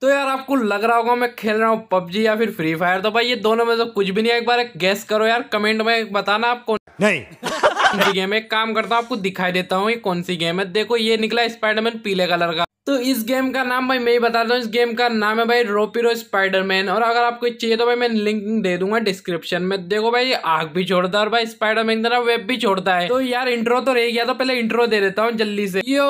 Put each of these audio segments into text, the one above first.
तो यार आपको लग रहा होगा मैं खेल रहा हूँ पबजी या फिर फ्री फायर तो भाई ये दोनों में से कुछ भी नहीं है एक बार एक गैस करो यार कमेंट में बताना आपको नहीं गेम एक काम करता हूँ आपको दिखाई देता हूँ ये कौन सी गेम है देखो ये निकला स्पाइडरमैन पीले कलर का तो इस गेम का नाम भाई मैं ही बताता हूँ इस गेम का नाम है भाई रोपीरो स्पाइडरमैन और अगर आपको चाहिए तो भाई मैं लिंक दे दूंगा डिस्क्रिप्शन में देखो भाई आग भी छोड़ता है और भाई स्पाइडरमैन की तरह वेब भी छोड़ता है तो यार इंट्रो तो रह गया तो पहले इंट्रो दे देता हूँ जल्दी से यो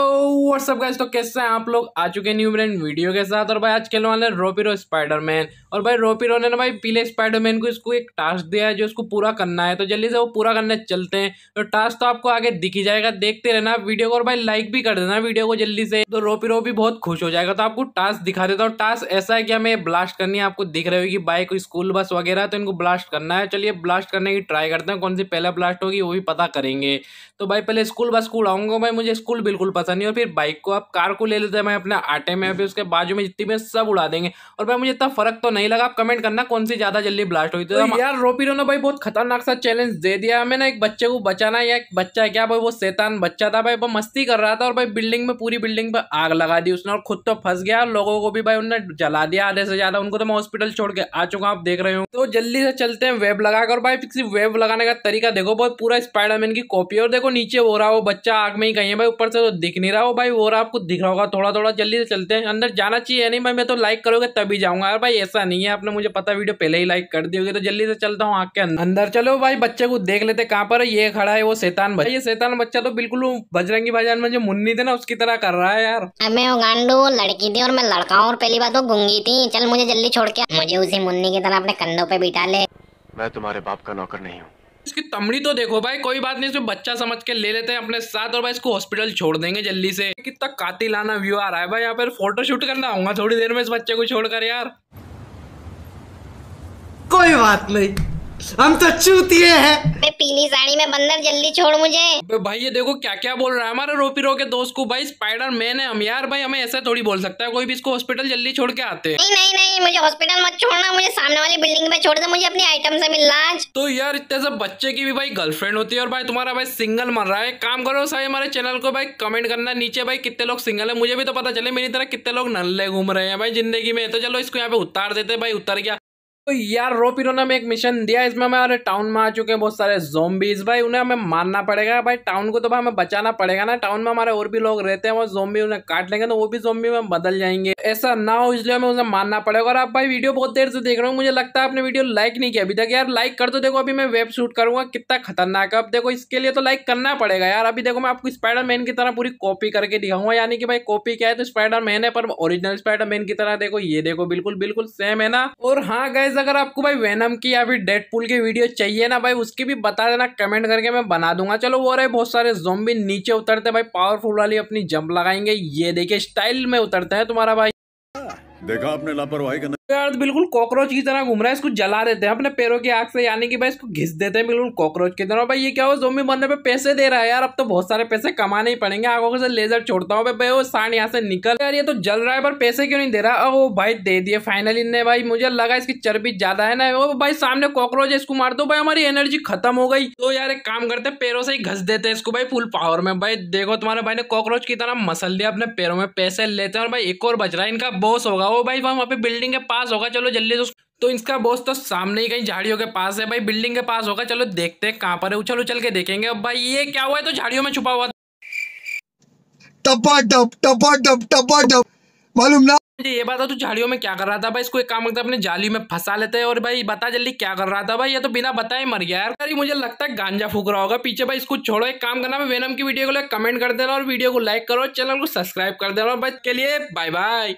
व्हाट्सअप का तो कैसे आप लोग आ चुके न्यू ब्रेन वीडियो के साथ और भाई आज खेलने वाले रोपीरो स्पाइडरमैन और भाई रोपीरो ने ना भाई पीले स्पाइडरमैन को इसको एक टास्क दिया है जो इसको पूरा करना है तो जल्दी से वो पूरा करने चलते हैं तो टास्क तो आपको आगे दिखी जाएगा देखते रहना वीडियो को और भाई लाइक भी कर देना वीडियो को जल्दी से तो रोपीरो भी बहुत खुश हो जाएगा तो आपको टास्क दिखा देता हूँ टास्क ऐसा है कि हमें ब्लास्ट करनी है आपको दिख रही होगी बाइक स्कूल बस वगैरह तो इनको ब्लास्ट करना है चलिए ब्लास्ट करने की ट्राई करते हैं कौन सी पहला ब्लास्ट होगी वो भी पता करेंगे तो भाई पहले स्कूल बस को उड़ाऊंगा भाई मुझे स्कूल बिल्कुल पसंद नहीं और फिर बाइक को आप कार को ले लेते हैं मैं अपने आटे में फिर उसके बाजू में जितनी में सब उड़ा देंगे और भाई मुझे इतना फर्क तो नहीं लगा आप कमेंट करना कौन सी ज़्यादा जल्दी ब्लास्ट हुई थी यार रोपी ने भाई बहुत खतरनाक सा चैलेंज दे दिया हमें ना एक बच्चे को बचाना या बच्चा क्या भाई वो शैतान बच्चा था भाई वो मस्ती कर रहा था और भाई बिल्डिंग में पूरी बिल्डिंग पर आग लगा लगा दी उसने और खुद तो फंस गया लोगों को भी भाई उनने जला दिया आधे से ज्यादा उनको तो मैं हॉस्पिटल छोड़ के आ चुका आप देख रहे हो तो जल्दी से चलते हैं वेब लगाकर और भाई किसी वेब लगाने का तरीका देखो भाई पूरा स्पाइडरमैन की कॉपी और देखो नीचे हो रहा हो बच्चा आग में ही कहीं है भाई ऊपर से तो दिख नहीं रहा हो भाई वो रहा आपको दिख रहा होगा थोड़ा थोड़ा जल्दी से चलते हैं अंदर जाना चाहिए नहीं भाई मैं तो लाइक करोगे तभी जाऊंगा यार भाई ऐसा नहीं है आपने मुझे पता वीडियो पहले ही लाइक कर दी होगी तो जल्दी से चलता हूँ आग के अंदर अंदर चलो भाई बच्चे को देख लेते कहाँ पर ये खड़ा है वो शैतान बच्चा ये शैतान बच्चा तो बिल्कुल बजरंगी भाईजान में जो मुन्नी थे ना उसकी तरह कर रहा है यार मैं गांडू लड़की थी और मैं लड़का हूँ और पहली बात वो तो गुंगी थी चल मुझे जल्दी छोड़ के मुझे उसी मुन्नी की तरह अपने कंधों पे बिठा ले मैं तुम्हारे बाप का नौकर नहीं हूँ इसकी तमड़ी तो देखो भाई कोई बात नहीं इसमें बच्चा समझ के ले लेते हैं अपने साथ और भाई इसको हॉस्पिटल छोड़ देंगे जल्दी से कितना कातिल आना व्यू आ रहा है भाई यहाँ पर फोटो शूट करना आऊंगा थोड़ी देर में इस बच्चे को छोड़कर यार कोई बात नहीं हम तो चूतिए हैं मैं पीली साड़ी में बंदर जल्दी छोड़ मुझे भाई ये देखो क्या क्या बोल रहा है हमारे रोपी रो के दोस्त को भाई स्पाइडर मैन है हम यार भाई हमें ऐसा थोड़ी बोल सकता है कोई भी इसको हॉस्पिटल जल्दी छोड़ के आते नहीं नहीं नहीं मुझे हॉस्पिटल मत छोड़ना मुझे सामने वाली बिल्डिंग में छोड़ दो मुझे अपनी आइटम से मिलना तो यार इतने सब बच्चे की भी भाई गर्लफ्रेंड होती है और भाई तुम्हारा भाई सिंगल मर रहा है काम करो सही हमारे चैनल को भाई कमेंट करना नीचे भाई कितने लोग सिंगल है मुझे भी तो पता चले मेरी तरह कितने लोग नल्ले घूम रहे हैं भाई जिंदगी में तो चलो इसको यहाँ पे उतार देते भाई उतर गया तो यार रोप ने हमें एक मिशन दिया इसमें हमें अरे टाउन में आ चुके हैं बहुत सारे जोम्बीज भाई उन्हें हमें मारना पड़ेगा भाई टाउन को तो भाई हमें बचाना पड़ेगा ना टाउन में हमारे और भी लोग रहते हैं वो जोम्बी उन्हें काट लेंगे तो वो भी जोम्बी में बदल जाएंगे ऐसा ना हो इसलिए हमें उसे मारना पड़ेगा और आप भाई वीडियो बहुत देर से देख रहे हो मुझे लगता है आपने वीडियो लाइक नहीं किया अभी तक यार लाइक कर दो तो देखो अभी मैं वेब शूट करूंगा कितना खतरनाक है अब देखो इसके लिए तो लाइक करना पड़ेगा यार अभी देखो मैं आपको मैन की तरह पूरी कॉपी करके दिखाऊंगा यानी कि भाई कॉपी क्या है तो मैन है पर ओरिजिनल मैन की तरह देखो ये देखो बिल्कुल बिल्कुल सेम है ना और हाँ गैस अगर आपको भाई वेनम की या फिर डेड पुल की वीडियो चाहिए ना भाई उसकी भी बता देना कमेंट करके मैं बना दूंगा चलो वो रहे बहुत सारे जोम्बी नीचे उतरते भाई पावरफुल वाली अपनी जंप लगाएंगे ये देखिए स्टाइल में उतरते हैं तुम्हारा भाई देखा आपने लापरवाही करना अर्थ बिल्कुल कॉकरोच की तरह घूम रहा है इसको जला देते हैं अपने पैरों की आग से यानी कि भाई इसको घिस देते हैं बिल्कुल कॉकरोच की तरह भाई ये क्या हो जोम्बी मरने पे पैसे दे रहा है यार अब तो बहुत सारे पैसे कमाने ही पड़ेंगे आगों से लेजर छोड़ता हूँ भाई वो सांड यहाँ से निकल यार ये तो जल रहा है पर पैसे क्यों नहीं दे रहा वो भाई दे दिए फाइनली ने भाई मुझे लगा इसकी चर्बी ज्यादा है ना वो भाई सामने कॉकरोच है इसको मार दो भाई हमारी एनर्जी खत्म हो गई तो यार एक काम करते पैरों से ही घस देते हैं इसको भाई फुल पावर में भाई देखो तुम्हारे भाई ने कॉकरोच की तरह मसल दिया अपने पैरों में पैसे लेते हैं और भाई एक और बच रहा है इनका बॉस होगा वो भाई वहाँ पे बिल्डिंग के पास पास होगा चलो जल्दी से तो इसका बॉस तो सामने ही कहीं झाड़ियों के पास है भाई बिल्डिंग के पास होगा चलो देखते हैं कहां पर है उछल उछल के देखेंगे अब भाई ये क्या हुआ है तो झाड़ियों में छुपा हुआ टपा टप टपा टप टपा टप मालूम ना मुझे ये बात है तू तो झाड़ियों में क्या कर रहा था भाई इसको एक काम करता अपने जाली में फंसा लेते हैं और भाई बता जल्दी क्या कर रहा था भाई ये तो बिना बताए मर गया यार अरे मुझे लगता है गांजा फूक रहा होगा पीछे भाई इसको छोड़ो एक काम करना वेनम की वीडियो को लाइक कमेंट कर देना और वीडियो को लाइक करो चैनल को सब्सक्राइब कर देना और भाई के लिए बाय बाय